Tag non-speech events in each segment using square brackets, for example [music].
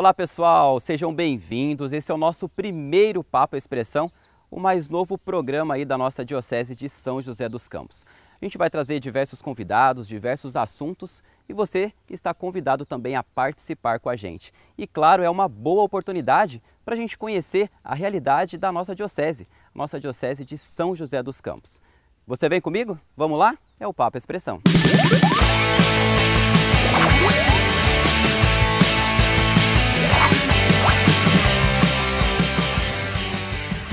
Olá pessoal, sejam bem-vindos. Esse é o nosso primeiro Papo Expressão, o mais novo programa aí da nossa Diocese de São José dos Campos. A gente vai trazer diversos convidados, diversos assuntos e você está convidado também a participar com a gente. E claro, é uma boa oportunidade para a gente conhecer a realidade da nossa Diocese, nossa Diocese de São José dos Campos. Você vem comigo? Vamos lá? É o Papo Expressão. Música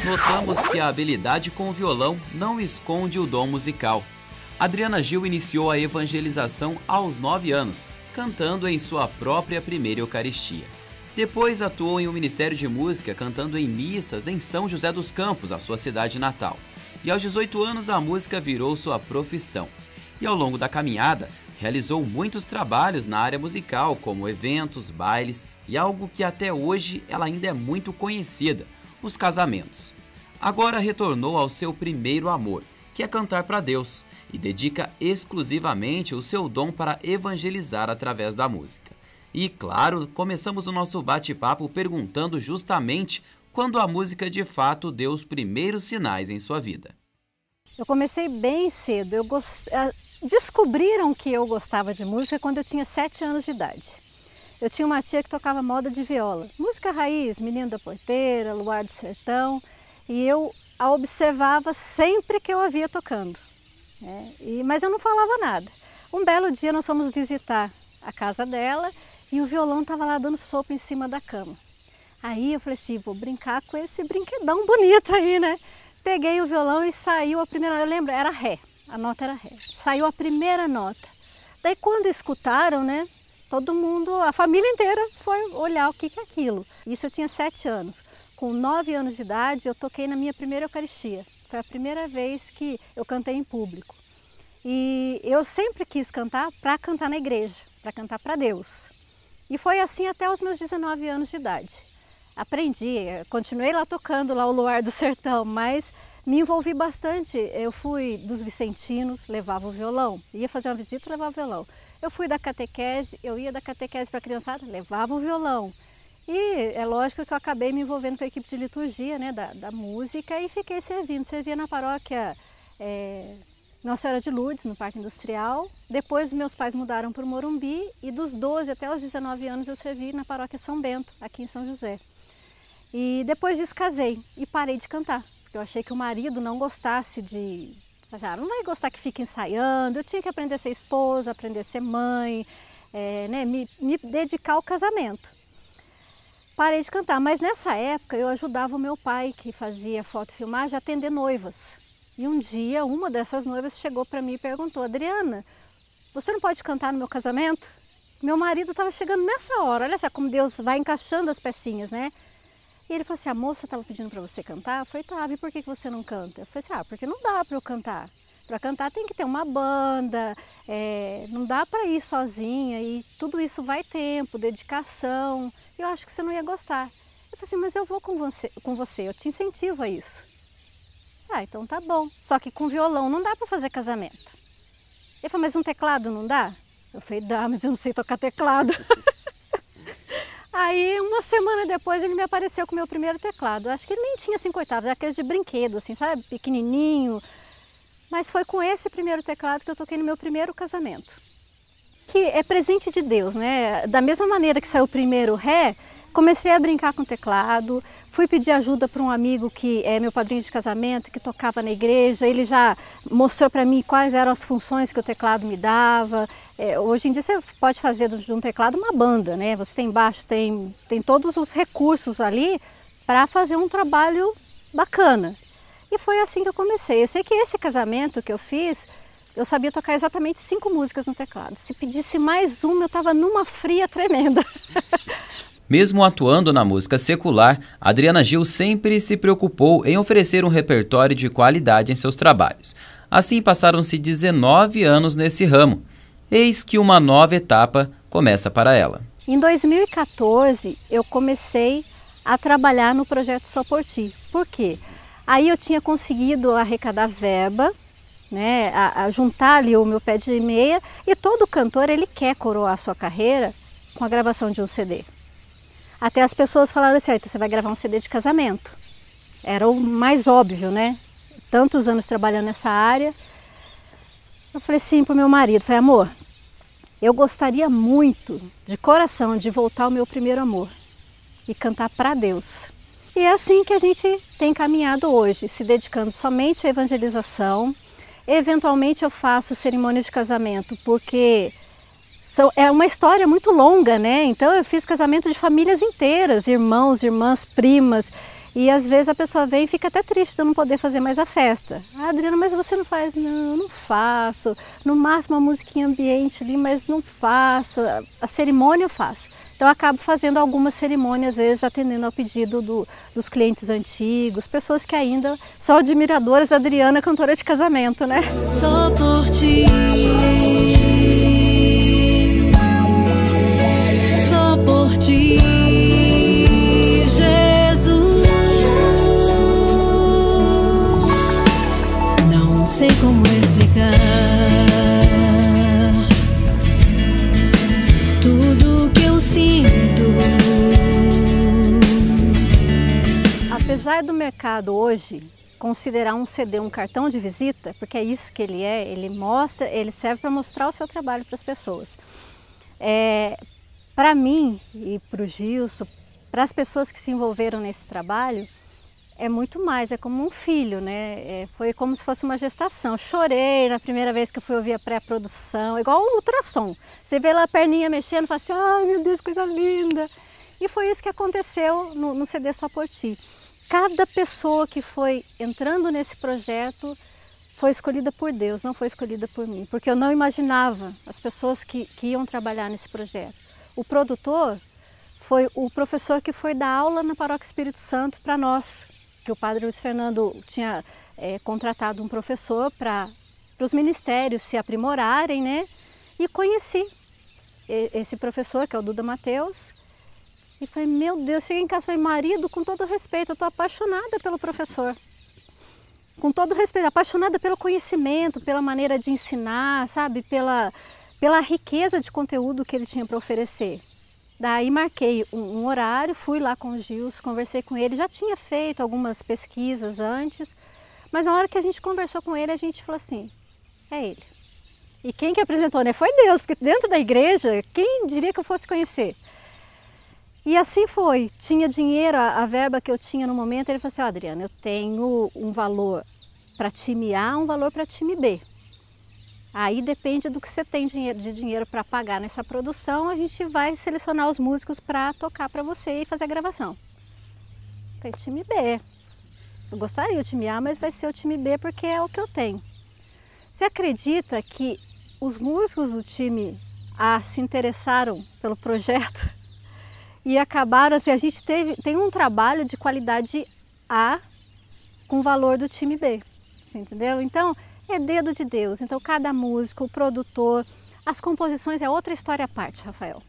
notamos que a habilidade com o violão não esconde o dom musical. Adriana Gil iniciou a evangelização aos 9 anos, cantando em sua própria primeira Eucaristia. Depois atuou em um ministério de música, cantando em missas em São José dos Campos, a sua cidade natal. E aos 18 anos a música virou sua profissão. E ao longo da caminhada, realizou muitos trabalhos na área musical, como eventos, bailes e algo que até hoje ela ainda é muito conhecida: os casamentos agora retornou ao seu primeiro amor, que é cantar para Deus, e dedica exclusivamente o seu dom para evangelizar através da música. E claro, começamos o nosso bate-papo perguntando justamente quando a música de fato deu os primeiros sinais em sua vida. Eu comecei bem cedo. Eu go... Eh, descobriram que eu gostava de música quando eu tinha sete anos de idade. Eu tinha uma tia que tocava moda de viola, música raiz, Menino da Porteira, Luar do Sertão e eu a observava sempre que eu a via tocando. Né? E, mas eu não falava nada. Um belo dia nós fomos visitar a casa dela e o violão estava lá dando sopa em cima da cama. Aí eu falei assim, vou brincar com esse brinquedão bonito aí, né? Peguei o violão e saiu a primeira, eu lembro, era ré, a nota era ré. Saiu a primeira nota. Daí quando escutaram, né, todo mundo, a família inteira foi olhar o que que é aquilo. Isso eu tinha sete anos com nove anos de idade, eu toquei na minha primeira Eucaristia. Foi a primeira vez que eu cantei em público. E eu sempre quis cantar para cantar na igreja, para cantar para Deus. E foi assim até os meus 19 anos de idade. Aprendi, continuei lá tocando lá o Luar do Sertão, mas me envolvi bastante. Eu fui dos vicentinos, levava o violão, ia fazer uma visita, levava o violão. Eu fui da catequese, eu ia da catequese para a criançada, levava o violão. E é lógico que eu acabei me envolvendo com a equipe de liturgia, né, da, da música, e fiquei servindo. Servia na paróquia é, Nossa Senhora de Lourdes, no Parque Industrial. Depois meus pais mudaram para o Morumbi e dos 12 até os 19 anos eu servi na paróquia São Bento, aqui em São José. E depois disso casei e parei de cantar, porque eu achei que o marido não gostasse de... Assim, ah, não vai gostar que fique ensaiando, eu tinha que aprender a ser esposa, aprender a ser mãe, é, né, me, me dedicar ao casamento parei de cantar. Mas nessa época eu ajudava o meu pai, que fazia foto e filmagem, a atender noivas. E um dia uma dessas noivas chegou para mim e perguntou: Adriana, você não pode cantar no meu casamento? Meu marido estava chegando nessa hora, olha só como Deus vai encaixando as pecinhas, né? E ele falou assim: a moça estava pedindo para você cantar? Eu falei: tá, e por que, que você não canta? Eu falei assim: ah, porque não dá para eu cantar. Para cantar tem que ter uma banda, é, não dá para ir sozinha e tudo isso vai tempo, dedicação eu acho que você não ia gostar. Eu falei assim, mas eu vou com você, com você eu te incentivo a isso. Ah, então tá bom. Só que com violão não dá para fazer casamento. Ele falou, mas um teclado não dá? Eu falei, dá, mas eu não sei tocar teclado. [laughs] Aí, uma semana depois, ele me apareceu com o meu primeiro teclado. Acho que ele nem tinha assim, cinco oitavos, era é aquele de brinquedo, assim, sabe? Pequenininho. Mas foi com esse primeiro teclado que eu toquei no meu primeiro casamento que é presente de Deus, né? Da mesma maneira que saiu o primeiro ré, comecei a brincar com teclado, fui pedir ajuda para um amigo que é meu padrinho de casamento, que tocava na igreja, ele já mostrou para mim quais eram as funções que o teclado me dava. É, hoje em dia você pode fazer de um teclado uma banda, né? Você tem baixo, tem, tem todos os recursos ali para fazer um trabalho bacana. E foi assim que eu comecei. Eu sei que esse casamento que eu fiz eu sabia tocar exatamente cinco músicas no teclado. Se pedisse mais uma, eu estava numa fria tremenda. [laughs] Mesmo atuando na música secular, Adriana Gil sempre se preocupou em oferecer um repertório de qualidade em seus trabalhos. Assim passaram-se 19 anos nesse ramo. Eis que uma nova etapa começa para ela. Em 2014, eu comecei a trabalhar no projeto Só Por Ti. Por quê? Aí eu tinha conseguido arrecadar verba né, a, a, juntar ali o meu pé de meia e todo cantor ele quer coroar sua carreira com a gravação de um CD. Até as pessoas falaram assim, ah, então você vai gravar um CD de casamento. Era o mais óbvio, né? Tantos anos trabalhando nessa área. Eu falei assim pro meu marido, falei, amor, eu gostaria muito, de coração, de voltar ao meu primeiro amor e cantar para Deus. E é assim que a gente tem caminhado hoje, se dedicando somente à evangelização, Eventualmente eu faço cerimônia de casamento, porque são, é uma história muito longa, né? Então eu fiz casamento de famílias inteiras, irmãos, irmãs, primas. E às vezes a pessoa vem e fica até triste de eu não poder fazer mais a festa. Ah, Adriana, mas você não faz? Não, não faço. No máximo a musiquinha ambiente ali, mas não faço. A cerimônia eu faço. Então acabo fazendo algumas cerimônias, às vezes atendendo ao pedido do, dos clientes antigos, pessoas que ainda são admiradoras da Adriana, cantora de casamento, né? Só por ti. Só por ti. Jesus. Não sei como Apesar do mercado hoje considerar um CD um cartão de visita, porque é isso que ele é, ele mostra, ele serve para mostrar o seu trabalho para as pessoas. É, para mim e para o Gilson, para as pessoas que se envolveram nesse trabalho, é muito mais, é como um filho, né? É, foi como se fosse uma gestação. Chorei na primeira vez que eu fui ouvir a pré-produção, igual um ultrassom. Você vê lá a perninha mexendo, fala assim, ai oh, meu Deus, coisa linda. E foi isso que aconteceu no, no CD Só Por Ti cada pessoa que foi entrando nesse projeto foi escolhida por Deus, não foi escolhida por mim, porque eu não imaginava as pessoas que, que iam trabalhar nesse projeto. O produtor foi o professor que foi dar aula na Paróquia Espírito Santo para nós, que o padre Luiz Fernando tinha é, contratado um professor para os ministérios se aprimorarem, né? E conheci esse professor, que é o Duda Mateus, e falei, meu Deus, cheguei em casa e falei, marido, com todo respeito, eu estou apaixonada pelo professor. Com todo respeito, apaixonada pelo conhecimento, pela maneira de ensinar, sabe? Pela, pela riqueza de conteúdo que ele tinha para oferecer. Daí marquei um, um, horário, fui lá com o Gils, conversei com ele, já tinha feito algumas pesquisas antes, mas na hora que a gente conversou com ele, a gente falou assim, é ele. E quem que apresentou, né? Foi Deus, porque dentro da igreja, quem diria que eu fosse conhecer? E assim foi. Tinha dinheiro, a, a verba que eu tinha no momento, ele falou assim: oh, Adriana, eu tenho um valor para time A, um valor para time B. Aí depende do que você tem de dinheiro para pagar nessa produção, a gente vai selecionar os músicos para tocar para você e fazer a gravação. Falei, time B. Eu gostaria do time A, mas vai ser o time B porque é o que eu tenho. Você acredita que os músicos do time A se interessaram pelo projeto? e acabaram assim, a gente teve, tem um trabalho de qualidade A com valor do time B, entendeu? Então, é dedo de Deus. Então, cada músico, o produtor, as composições é outra história à parte, Rafael.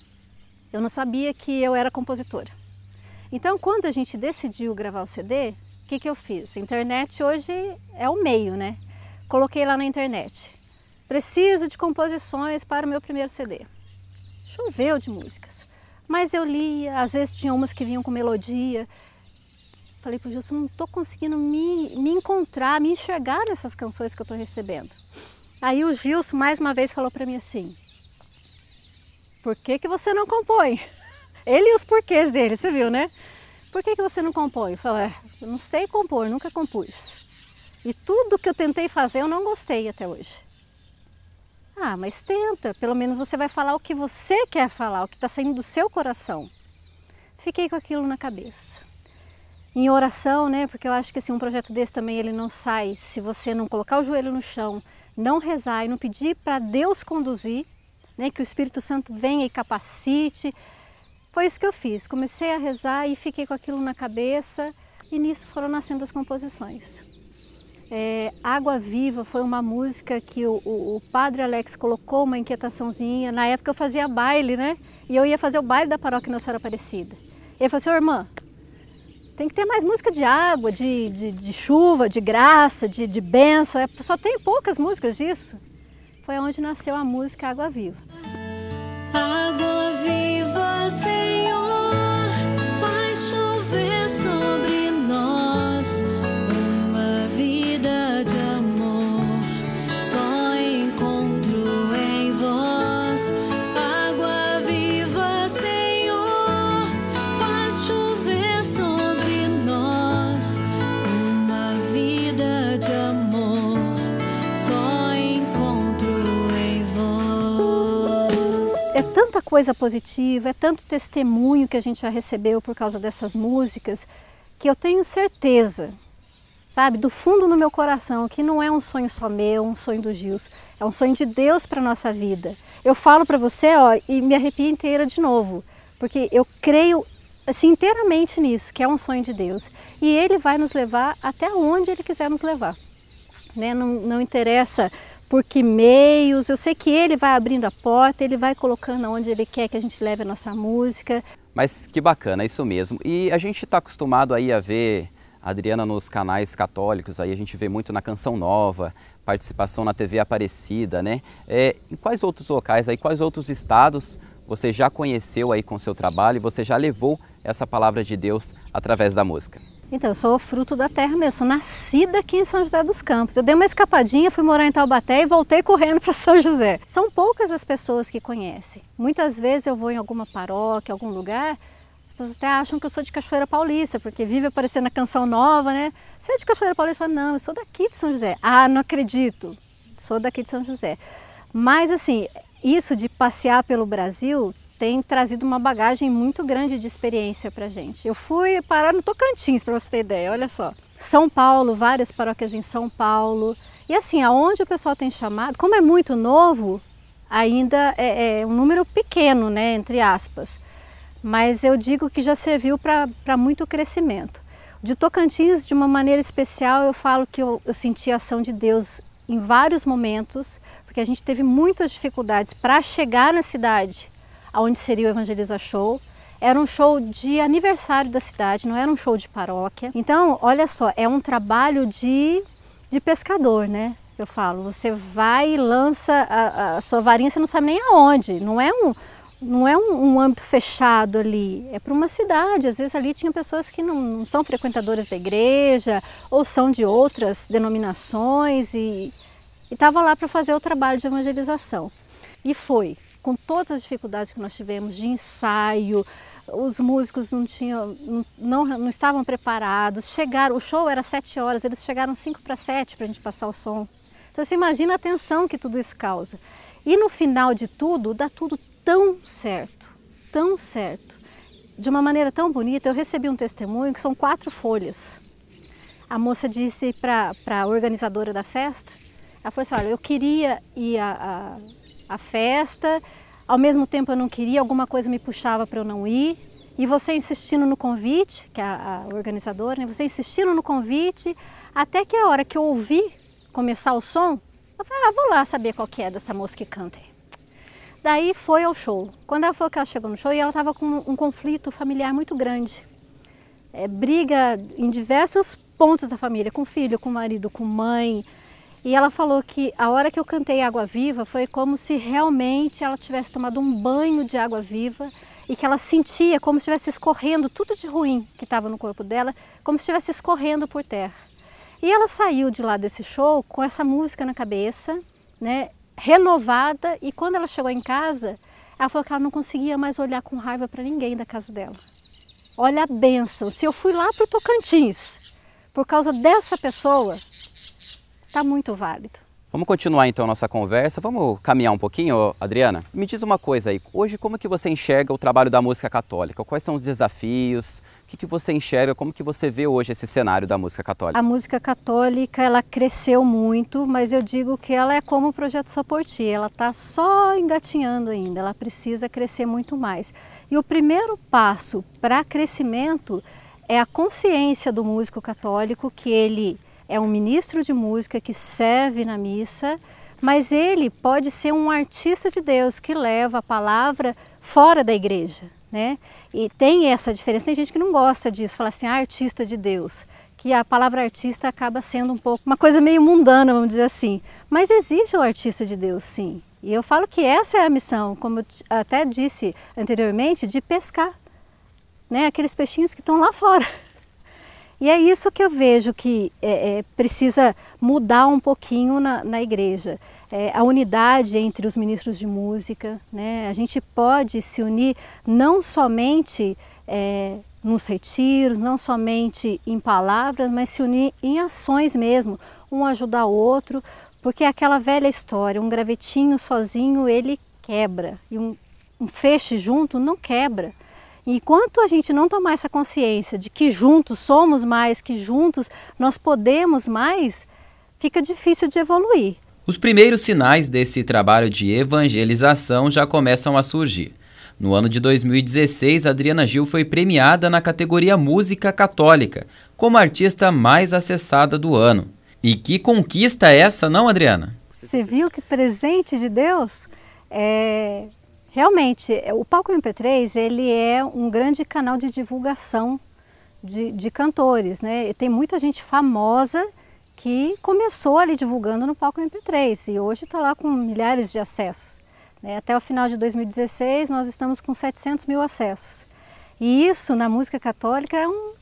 Eu não sabia que eu era compositora. Então, quando a gente decidiu gravar o CD, o que, que eu fiz? A internet hoje é o meio, né? Coloquei lá na internet. Preciso de composições para o meu primeiro CD. Choveu de música. Mas eu lia, às vezes tinha umas que vinham com melodia. Falei para o Gilson, não estou conseguindo me, me encontrar, me enxergar nessas canções que eu estou recebendo. Aí o Gilson mais uma vez falou para mim assim, por que, que você não compõe? [laughs] Ele e os porquês dele, você viu, né? Por que, que você não compõe? Eu falei, é, eu não sei compor, nunca compus. E tudo que eu tentei fazer eu não gostei até hoje. Ah, mas tenta, pelo menos você vai falar o que você quer falar, o que está saindo do seu coração. Fiquei com aquilo na cabeça. Em oração, né? Porque eu acho que assim, um projeto desse também ele não sai se você não colocar o joelho no chão, não rezar e não pedir para Deus conduzir, né? Que o Espírito Santo venha e capacite. Foi isso que eu fiz. Comecei a rezar e fiquei com aquilo na cabeça e nisso foram nascendo as composições. É, Água Viva foi uma música que o, o, o, padre Alex colocou uma inquietaçãozinha. Na época eu fazia baile, né? E eu ia fazer o baile da paróquia Nossa Senhora Aparecida. E ele falou assim, oh, irmã, tem que ter mais música de água, de, de, de chuva, de graça, de, de benção. É, só tem poucas músicas disso. Foi onde nasceu a música Água Viva. Água tanta coisa positiva, é tanto testemunho que a gente já recebeu por causa dessas músicas, que eu tenho certeza, sabe, do fundo no meu coração, que não é um sonho só meu, um sonho do Gils, é um sonho de Deus para nossa vida. Eu falo para você, ó, e me arrepio inteira de novo, porque eu creio assim inteiramente nisso, que é um sonho de Deus, e ele vai nos levar até onde ele quiser nos levar. Né? Não, não interessa por que meios. Eu sei que ele vai abrindo a porta, ele vai colocando onde ele quer que a gente leve a nossa música. Mas que bacana, é isso mesmo. E a gente está acostumado aí a ver a Adriana nos canais católicos, aí a gente vê muito na Canção Nova, participação na TV Aparecida, né? É, em quais outros locais aí, quais outros estados você já conheceu aí com seu trabalho e você já levou essa palavra de Deus através da música? Então, eu sou fruto da terra mesmo, sou nascida aqui em São José dos Campos. Eu dei uma escapadinha, fui morar em Taubaté e voltei correndo [laughs] para São José. São poucas as pessoas que conhecem. Muitas vezes eu vou em alguma paróquia, algum lugar, as pessoas até acham que eu sou de Cachoeira Paulista, porque vive aparecendo a canção nova, né? Você é de Cachoeira Paulista? Eu falo, não, eu sou daqui de São José. Ah, não acredito, sou daqui de São José. Mas assim, isso de passear pelo Brasil tem trazido uma bagagem muito grande de experiência para gente. Eu fui parar no Tocantins, para você ter ideia, olha só. São Paulo, várias paróquias em São Paulo. E assim, aonde o pessoal tem chamado, como é muito novo, ainda é, é um número pequeno, né, entre aspas. Mas eu digo que já serviu para muito crescimento. De Tocantins, de uma maneira especial, eu falo que eu, eu senti a ação de Deus em vários momentos, porque a gente teve muitas dificuldades para chegar na cidade onde seria o Evangeliza Show. Era um show de aniversário da cidade, não era um show de paróquia. Então, olha só, é um trabalho de, de pescador, né? Eu falo, você vai e lança a, a sua varinha, você não sabe nem aonde. Não é um, não é um, um âmbito fechado ali, é para uma cidade. Às vezes ali tinha pessoas que não, não, são frequentadoras da igreja ou são de outras denominações e estava lá para fazer o trabalho de evangelização. E foi com todas as dificuldades que nós tivemos de ensaio, os músicos não tinham, não, não estavam preparados, chegaram, o show era sete horas, eles chegaram cinco para sete para a gente passar o som. Então você imagina a tensão que tudo isso causa. E no final de tudo, dá tudo tão certo, tão certo. De uma maneira tão bonita, eu recebi um testemunho que são quatro folhas. A moça disse para a organizadora da festa, ela falou assim, olha, eu queria ir a, a a festa, ao mesmo tempo eu não queria, alguma coisa me puxava para eu não ir. E você insistindo no convite, que é a, a organizadora, né? você insistindo no convite, até que a hora que eu ouvi começar o som, eu falei, ah, vou lá saber qual que é dessa moça que canta. Daí foi ao show. Quando ela falou que ela chegou no show, e ela estava com um conflito familiar muito grande. É, briga em diversos pontos da família, com filho, com marido, com mãe, e ela falou que a hora que eu cantei Água Viva foi como se realmente ela tivesse tomado um banho de água viva e que ela sentia como se estivesse escorrendo tudo de ruim que estava no corpo dela, como se estivesse escorrendo por terra. E ela saiu de lá desse show com essa música na cabeça, né, renovada, e quando ela chegou em casa, ela falou que ela não conseguia mais olhar com raiva para ninguém da casa dela. Olha a bênção, se eu fui lá para o Tocantins por causa dessa pessoa, está muito válido. Vamos continuar então a nossa conversa, vamos caminhar um pouquinho, Adriana? Me diz uma coisa aí, hoje como que você enxerga o trabalho da música católica? Quais são os desafios? O que, que você enxerga, como que você vê hoje esse cenário da música católica? A música católica, ela cresceu muito, mas eu digo que ela é como o Projeto Soporti, ela está só engatinhando ainda, ela precisa crescer muito mais. E o primeiro passo para crescimento é a consciência do músico católico que ele é um ministro de música que serve na missa, mas ele pode ser um artista de Deus que leva a palavra fora da igreja, né? E tem essa diferença. Tem gente que não gosta disso, fala assim, ah, artista de Deus, que a palavra artista acaba sendo um pouco uma coisa meio mundana, vamos dizer assim. Mas existe o artista de Deus, sim. E eu falo que essa é a missão, como eu até disse anteriormente, de pescar, né? Aqueles peixinhos que estão lá fora. E é isso que eu vejo que é, é, precisa mudar um pouquinho na, na igreja. É, a unidade entre os ministros de música, né? a gente pode se unir não somente é, nos retiros, não somente em palavras, mas se unir em ações mesmo, um ajudar o outro, porque é aquela velha história, um gravetinho sozinho ele quebra e um, um feixe junto não quebra. Enquanto a gente não tomar essa consciência de que juntos somos mais, que juntos nós podemos mais, fica difícil de evoluir. Os primeiros sinais desse trabalho de evangelização já começam a surgir. No ano de 2016, Adriana Gil foi premiada na categoria Música Católica, como artista mais acessada do ano. E que conquista é essa, não, Adriana? Você viu que presente de Deus? É, Realmente, é, o Palco MP3 ele é um grande canal de divulgação de, de cantores, né? E tem muita gente famosa que começou ali divulgando no Palco MP3 e hoje está lá com milhares de acessos. Né? Até o final de 2016 nós estamos com 700 mil acessos. E isso na música católica é um,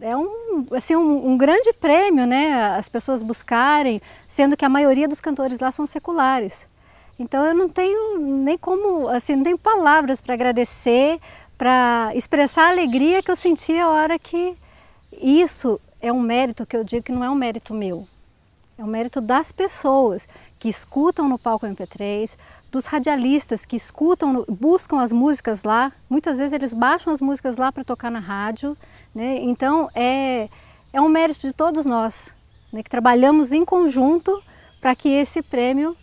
é um, assim, um, um, grande prêmio, né? As pessoas buscarem, sendo que a maioria dos cantores lá são seculares. Então eu não tenho nem como, assim, não tenho palavras para agradecer, para expressar a alegria que eu senti a hora que isso é um mérito que eu digo que não é um mérito meu. É um mérito das pessoas que escutam no palco MP3, dos radialistas que escutam, buscam as músicas lá. Muitas vezes eles baixam as músicas lá para tocar na rádio. Né? Então é, é um mérito de todos nós, né? que trabalhamos em conjunto para que esse prêmio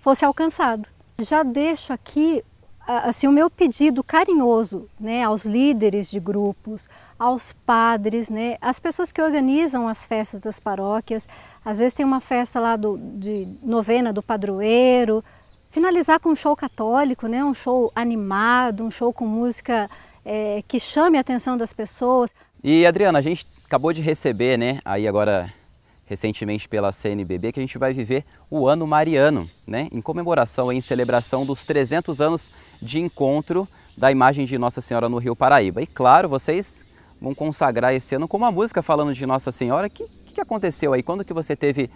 fosse alcançado. Já deixo aqui assim o meu pedido carinhoso, né, aos líderes de grupos, aos padres, né, às pessoas que organizam as festas das paróquias. Às vezes tem uma festa lá do, de novena do padroeiro, finalizar com um show católico, né, um show animado, um show com música é, que chame a atenção das pessoas. E Adriana, a gente acabou de receber, né, aí agora recentemente pela CNBB, que a gente vai viver o ano mariano, né? em comemoração, em celebração dos 300 anos de encontro da imagem de Nossa Senhora no Rio Paraíba. E claro, vocês vão consagrar esse ano com uma música falando de Nossa Senhora. O que, que aconteceu aí? Quando que você teve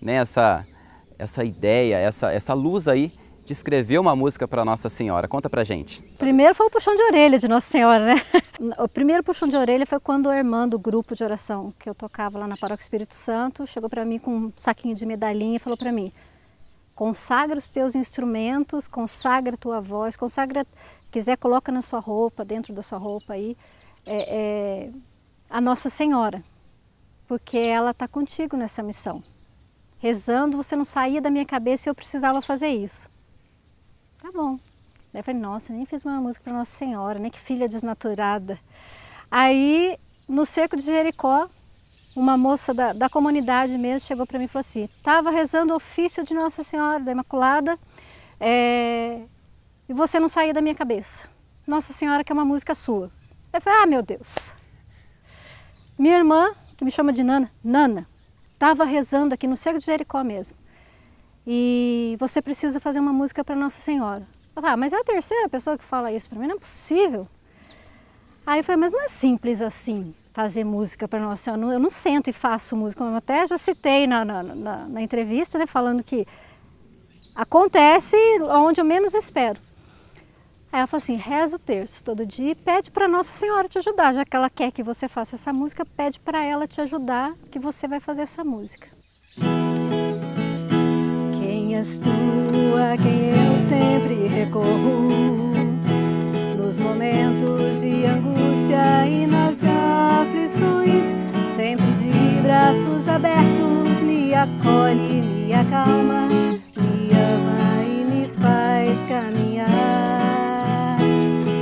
né, essa, essa ideia, essa, essa luz aí de escrever uma música para Nossa Senhora. Conta pra gente. Primeiro foi o puxão de orelha de Nossa Senhora, né? [laughs] O primeiro puxão de orelha foi quando a irmã do grupo de oração que eu tocava lá na Paróquia Espírito Santo chegou para mim com um saquinho de medalhinha e falou para mim: "Consagra os teus instrumentos, consagra a tua voz, consagra, quiser coloca na sua roupa, dentro da sua roupa aí, é, é, a Nossa Senhora, porque ela está contigo nessa missão." Rezando, você não saía da minha cabeça e eu precisava fazer isso tá bom. Daí eu falei, nossa, nem fiz uma música para Nossa Senhora, né? Que filha desnaturada. Aí, no cerco de Jericó, uma moça da, da comunidade mesmo chegou para mim e falou assim, tava rezando o ofício de Nossa Senhora da Imaculada é... e você não saía da minha cabeça. Nossa Senhora que é uma música sua. Eu falei, ah, meu Deus. Minha irmã, que me chama de Nana, Nana, tava rezando aqui no cerco de Jericó mesmo e você precisa fazer uma música para Nossa Senhora. Eu falei, ah, mas é a terceira pessoa que fala isso para mim, não é possível. Aí foi, mas não é simples assim fazer música para Nossa Senhora. Eu não sento e faço música, eu até já citei na, na, na, na entrevista, né, falando que acontece onde eu menos espero. Aí ela falou assim, reza o terço todo dia e pede para Nossa Senhora te ajudar, já que ela quer que você faça essa música, pede para ela te ajudar que você vai fazer essa música és tu a quem eu sempre recorro nos momentos de angústia e nas aflições. Sempre de braços abertos me acolhe, me acalma, me ama e me faz caminhar.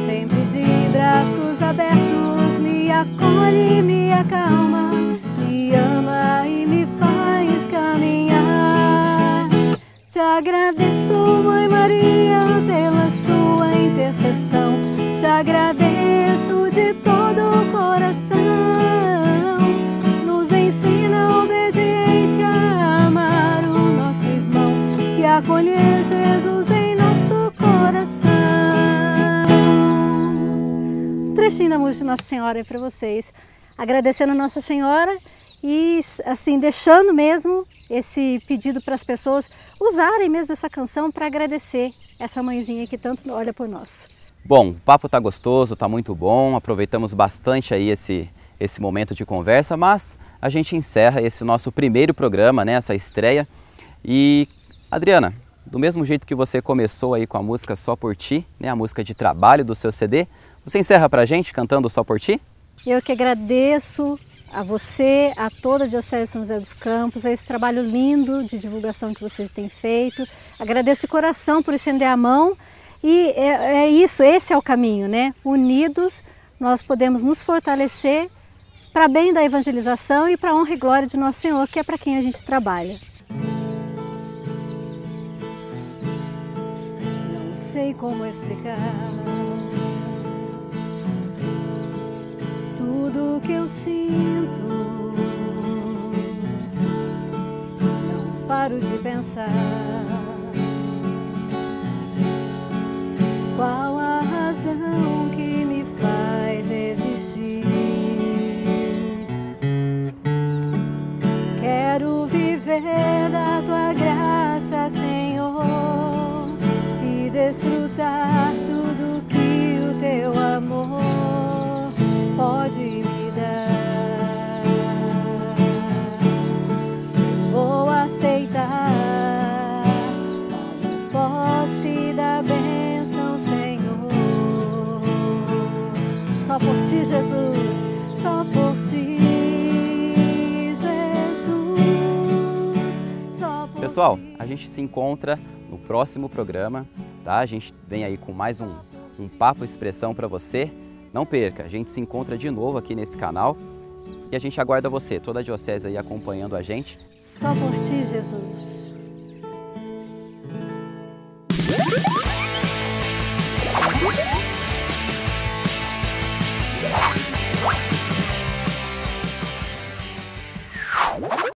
Sempre de braços abertos me acolhe, me acalma. de Nossa Senhora é para vocês. Agradecendo Nossa Senhora e assim deixando mesmo esse pedido para as pessoas usarem mesmo essa canção para agradecer essa mãezinha que tanto olha por nós. Bom, o papo tá gostoso, tá muito bom. Aproveitamos bastante aí esse esse momento de conversa, mas a gente encerra esse nosso primeiro programa, né, essa estreia. E Adriana, do mesmo jeito que você começou aí com a música Só por ti, né, a música de trabalho do seu CD, você encerra para a gente cantando Só por Ti? Eu que agradeço a você, a toda a Diocese São José dos Campos, a esse trabalho lindo de divulgação que vocês têm feito. Agradeço de coração por estender a mão e é, é isso, esse é o caminho, né? Unidos nós podemos nos fortalecer para bem da evangelização e para a honra e glória de nosso Senhor, que é para quem a gente trabalha. Não sei como explicar. tudo que eu sinto. Não paro de pensar. Pessoal, a gente se encontra no próximo programa, tá? A gente vem aí com mais um, um Papo Expressão para você. Não perca, a gente se encontra de novo aqui nesse canal e a gente aguarda você, toda a Diocese aí acompanhando a gente. Só por ti,